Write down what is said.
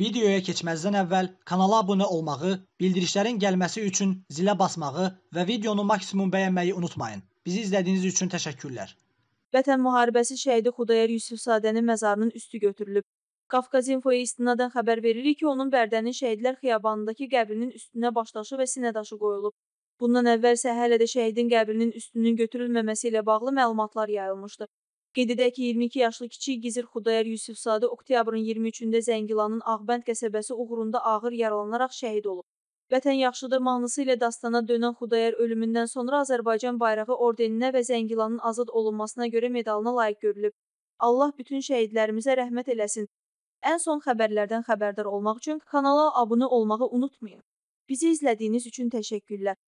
Videoya keçməzdən əvvəl kanala abunə olmağı, bildirişlərin gəlməsi üçün zilə basmağı və videonu maksimum bəyənməyi unutmayın. Bizi izlədiyiniz üçün təşəkkürlər. Vətən müharibəsi şəhidi Xudayar Yusufzadənin məzarının üstü götürülüb. Qafqaz Infoya istinadən xəbər veririk ki, onun Bərdənin Şəhidlər Xiyabanındakı qəbrinin üstünə başdaşı və sinədaşı qoyulub. Bundan əvvəl isə hələ də şəhidin qəbrinin üstünün götürülməməsi ilə bağlı məlumatlar yayılmışdı. Qeyd edək ki, 22 yaşlı kiçik gizir Xudayar Yusifzadə oktyabrın 23-də Zəngilanın Ağbənd qəsəbəsi uğrunda ağır yaralanaraq şəhid olub. Vətən yaxşıdır mahnısı ilə dastana dönən Xudayar ölümündən sonra Azərbaycan bayrağı ordeninə və Zəngilanın azad olunmasına görə medalına layiq görülüb. Allah bütün şəhidlərimizə rəhmət eləsin. Ən son xəbərlərdən xəbərdar olmaq üçün kanala abunə olmağı unutmayın. Bizi izlədiyiniz üçün təşəkkürlər.